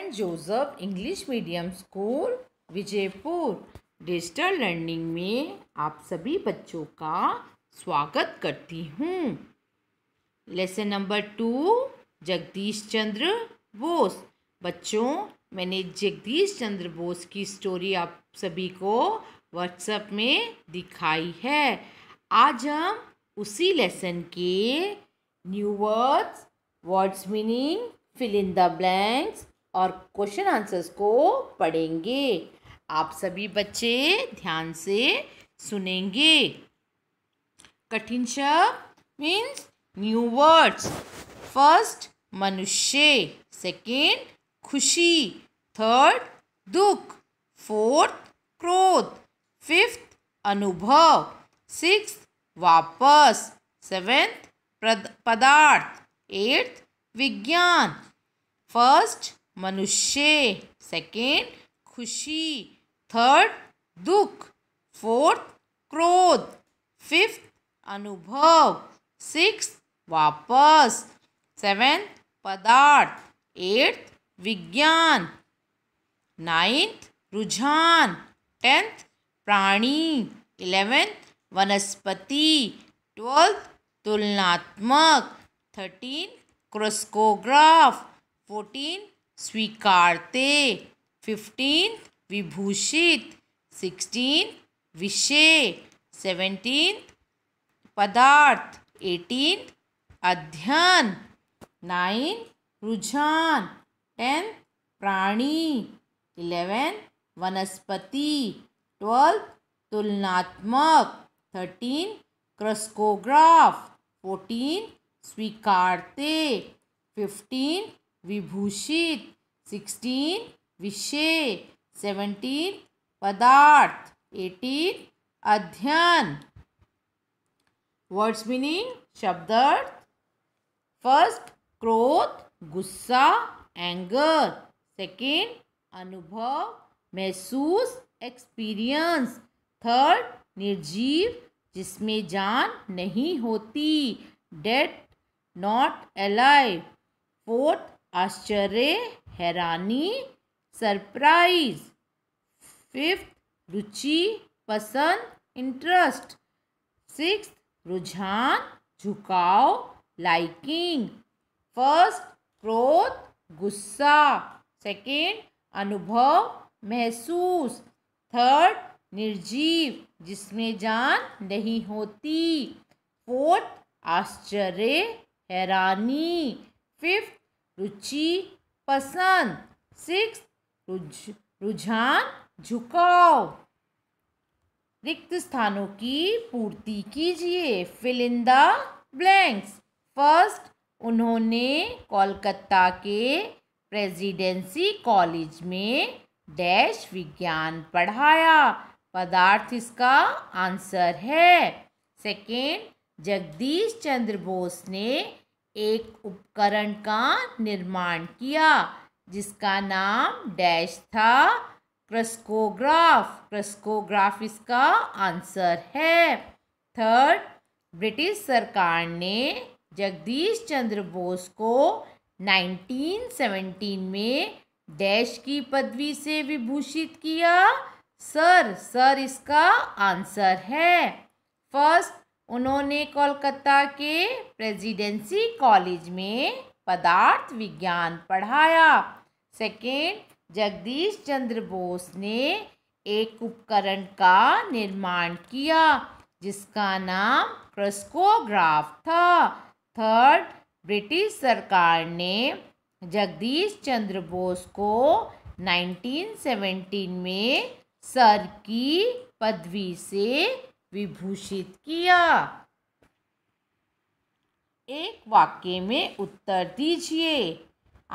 Saint Joseph English medium school Vijaypur digital learning में आप सभी बच्चों का स्वागत करती हूँ lesson number two Jagdish Chandra Bose बच्चों मैंने जगदीश चंद्र बोस की स्टोरी आप सभी को व्हाट्सएप में दिखाई है आज हम उसी लेसन के new words words meaning fill in the blanks और क्वेश्चन आंसर्स को पढ़ेंगे आप सभी बच्चे ध्यान से सुनेंगे कठिन शब्द मीन्स न्यू वर्ड्स फर्स्ट मनुष्य सेकेंड खुशी थर्ड दुख फोर्थ क्रोध फिफ्थ अनुभव सिक्स वापस सेवेंथ पदार्थ एट्थ विज्ञान फर्स्ट मनुष्य सेकेंड खुशी थर्ड दुख फोर्थ क्रोध फिफ्थ अनुभव सिक्स वापस सेवेंथ पदार्थ एट्थ विज्ञान नाइन्थ रुझान टेंथ प्राणी इलेवेंथ वनस्पति ट्वेल्थ तुलनात्मक थर्टीन क्रोस्कोग्राफ फोर्टीन स्वीकारते फिफ्टीन विभूषित सिक्सटीन विषय सेवेंटीन पदार्थ एटीन अध्ययन नाइन रुझान टेन प्राणी इलेवन वनस्पति ट्वेल्व तुलनात्मक थर्टीन क्रस्कोग्राफ फोर्टीन स्वीकारते फिफ्टीन विभूषित सिक्सटीन विषय सेवनटीन पदार्थ एटीन अध्ययन वर्ड्स मीनिंग शब्दार्थ फर्स्ट क्रोध गुस्सा एंगर सेकेंड अनुभव महसूस एक्सपीरियंस थर्ड निर्जीव जिसमें जान नहीं होती डेट नॉट अलाइव फोर्थ आश्चर्य हैरानी सरप्राइज फिफ्थ रुचि पसंद इंटरेस्ट सिक्स रुझान झुकाव लाइकिंग फर्स्ट क्रोध गुस्सा सेकेंड अनुभव महसूस थर्ड निर्जीव जिसमें जान नहीं होती फोर्थ आश्चर्य हैरानी फिफ्थ रुचि पसंद सिक्स रुझान झुकाव रिक्त स्थानों की पूर्ति कीजिए fill in the blanks first उन्होंने कोलकाता के प्रेसिडेंसी कॉलेज में डैश विज्ञान पढ़ाया पदार्थ इसका आंसर है सेकेंड जगदीश चंद्र बोस ने एक उपकरण का निर्माण किया जिसका नाम डैश था क्रस्कोग्राफ क्रस्कोग्राफ इसका आंसर है थर्ड ब्रिटिश सरकार ने जगदीश चंद्र बोस को 1917 में डैश की पदवी से विभूषित किया सर सर इसका आंसर है फर्स्ट उन्होंने कोलकाता के प्रेसिडेंसी कॉलेज में पदार्थ विज्ञान पढ़ाया सेकेंड जगदीश चंद्र बोस ने एक उपकरण का निर्माण किया जिसका नाम क्रस्कोग्राफ था थर्ड ब्रिटिश सरकार ने जगदीश चंद्र बोस को 1917 में सर की पदवी से विभूषित किया एक वाक्य में उत्तर दीजिए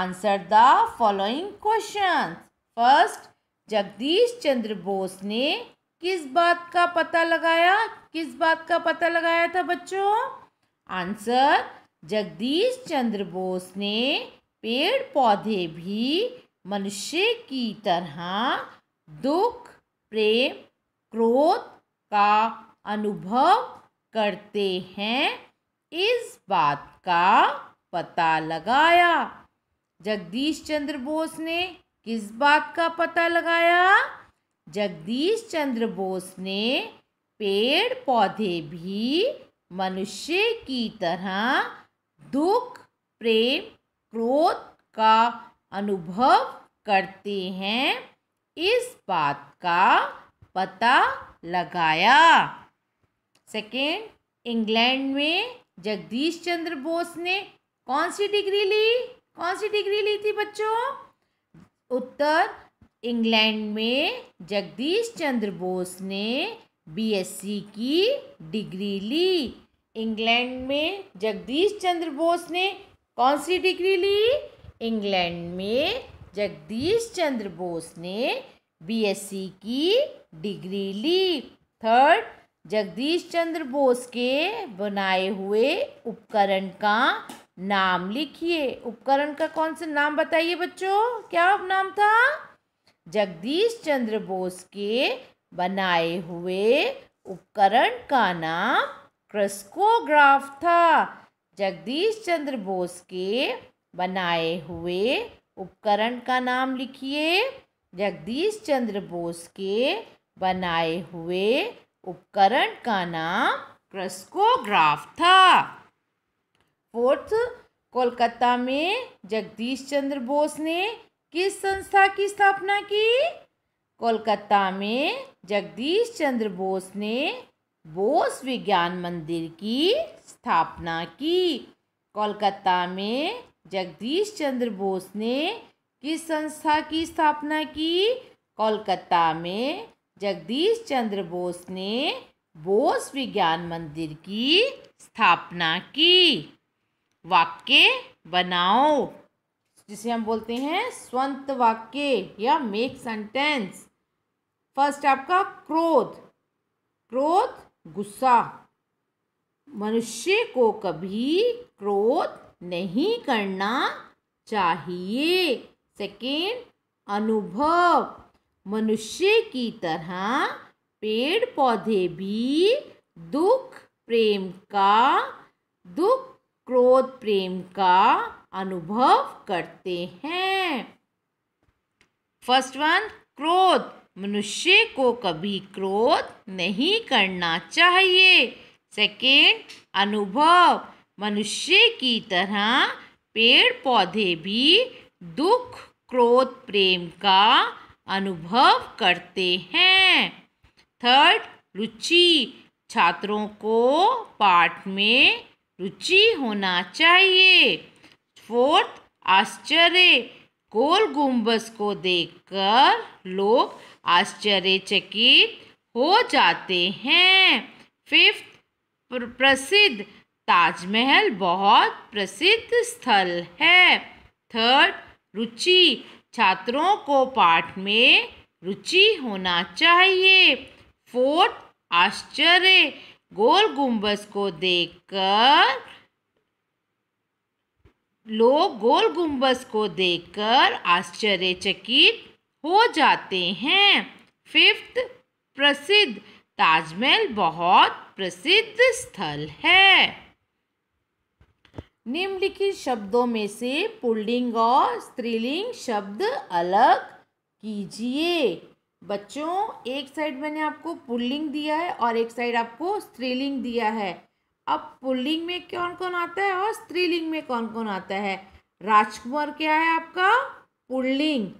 answer the following question first Jagdish Chandra Bose ने किस बात का पता लगाया किस बात का पता लगाया था बच्चों आंसर जगदीश चंद्र बोस ने पेड़ पौधे भी मनुष्य की तरह दुख प्रेम क्रोध का अनुभव करते हैं इस बात का पता लगाया जगदीश चंद्र बोस ने किस बात का पता लगाया जगदीश चंद्र बोस ने पेड़ पौधे भी मनुष्य की तरह दुख प्रेम क्रोध का अनुभव करते हैं इस बात का पता लगाया सेकेंड इंग्लैंड में जगदीश चंद्र बोस ने कौन सी डिग्री ली कौन सी डिग्री ली थी बच्चों उत्तर इंग्लैंड में जगदीश चंद्र बोस ने बीएससी की डिग्री ली इंग्लैंड में जगदीश चंद्र बोस ने कौन सी डिग्री ली इंग्लैंड में जगदीश चंद्र बोस ने बीएससी की डिग्री ली थर्ड जगदीश चंद्र बोस के बनाए हुए उपकरण का नाम लिखिए उपकरण का कौन सा नाम बताइए बच्चों क्या नाम था जगदीश चंद्र बोस के बनाए हुए उपकरण का नाम क्रस्कोग्राफ था जगदीश चंद्र बोस के बनाए हुए उपकरण का नाम लिखिए जगदीश चंद्र बोस के बनाए हुए उपकरण का नाम क्रस्कोग्राफ था फोर्थ कोलकाता में जगदीश चंद्र बोस ने किस संस्था की स्थापना की कोलकाता में जगदीश चंद्र बोस ने बोस विज्ञान मंदिर की स्थापना की कोलकाता में जगदीश चंद्र बोस ने किस संस्था की स्थापना की कोलकाता में जगदीश चंद्र बोस ने बोस विज्ञान मंदिर की स्थापना की वाक्य बनाओ जिसे हम बोलते हैं स्वंत वाक्य या मेक सेंटेंस फर्स्ट आपका क्रोध क्रोध गुस्सा मनुष्य को कभी क्रोध नहीं करना चाहिए सेकेंड अनुभव मनुष्य की तरह पेड़ पौधे भी दुख प्रेम का दुख क्रोध प्रेम का अनुभव करते हैं फर्स्ट वन क्रोध मनुष्य को कभी क्रोध नहीं करना चाहिए सेकेंड अनुभव मनुष्य की तरह पेड़ पौधे भी दुख क्रोध प्रेम का अनुभव करते हैं थर्ड रुचि छात्रों को पाठ में रुचि होना चाहिए फोर्थ आश्चर्य गोल गुम्बस को देखकर लोग आश्चर्यचकित हो जाते हैं फिफ्थ प्रसिद्ध ताजमहल बहुत प्रसिद्ध स्थल है थर्ड रुचि छात्रों को पाठ में रुचि होना चाहिए फोर्थ आश्चर्य गोल गुंबस को देखकर लोग गोल गुंबस को देखकर आश्चर्यचकित हो जाते हैं फिफ्थ प्रसिद्ध ताजमहल बहुत प्रसिद्ध स्थल है निम्नलिखित शब्दों में से पुल्लिंग और स्त्रीलिंग शब्द अलग कीजिए बच्चों एक साइड मैंने आपको पुल्लिंग दिया है और एक साइड आपको स्त्रीलिंग दिया है अब पुल्लिंग में कौन कौन आता है और स्त्रीलिंग में कौन कौन आता है राजकुमार क्या है आपका पुल्लिंग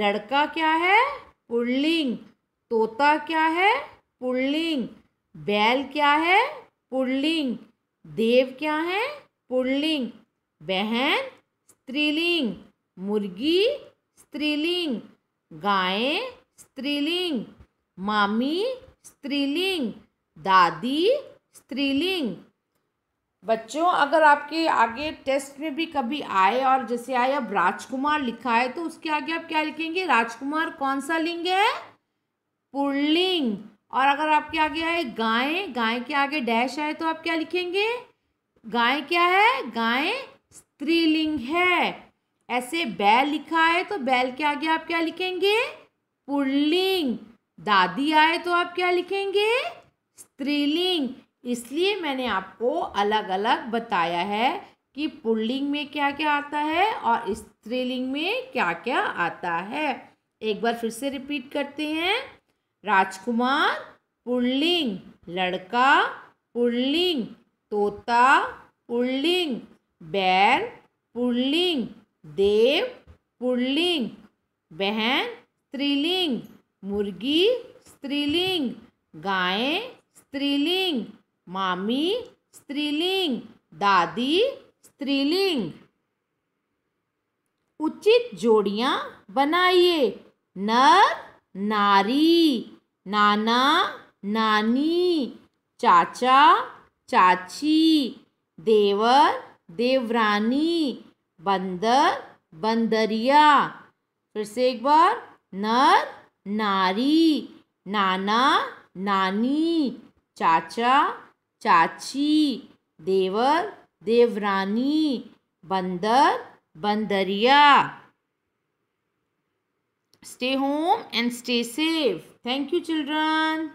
लड़का क्या है पुल्लिंग तोता क्या है पुल्लिंग बैल क्या है पुल्लिंग देव क्या है पुल्लिंग बहन स्त्रीलिंग मुर्गी स्त्रीलिंग गायें स्त्रीलिंग मामी स्त्रीलिंग दादी स्त्रीलिंग बच्चों अगर आपके आगे टेस्ट में भी कभी आए और जैसे आया राजकुमार लिखा है तो उसके आगे आप क्या लिखेंगे राजकुमार कौन सा लिंग है पुरलिंग और अगर आपके आगे आए गाय गाय के आगे डैश आए तो आप क्या लिखेंगे गाय क्या है गाय स्त्रीलिंग है ऐसे बैल लिखा है तो बैल के आगे आप क्या लिखेंगे पुल्लिंग दादी आए तो आप क्या लिखेंगे स्त्रीलिंग इसलिए मैंने आपको अलग अलग बताया है कि पुल्लिंग में क्या क्या आता है और स्त्रीलिंग में क्या क्या आता है एक बार फिर से रिपीट करते हैं राजकुमार पुल्लिंग लड़का पुल्लिंग तोता पुल्लिंग बैर पुल्लिंग देव पुल्लिंग बहन स्त्रीलिंग मुर्गी स्त्रीलिंग गाय स्त्रीलिंग मामी स्त्रीलिंग दादी स्त्रीलिंग उचित जोड़ियाँ बनाइए नर नारी नाना नानी चाचा चाची देवर देवरानी बंदर बंदरिया फिर से एक बार नर नारी नाना नानी चाचा चाची देवर देवरानी बंदर बंदरिया stay home and stay safe thank you children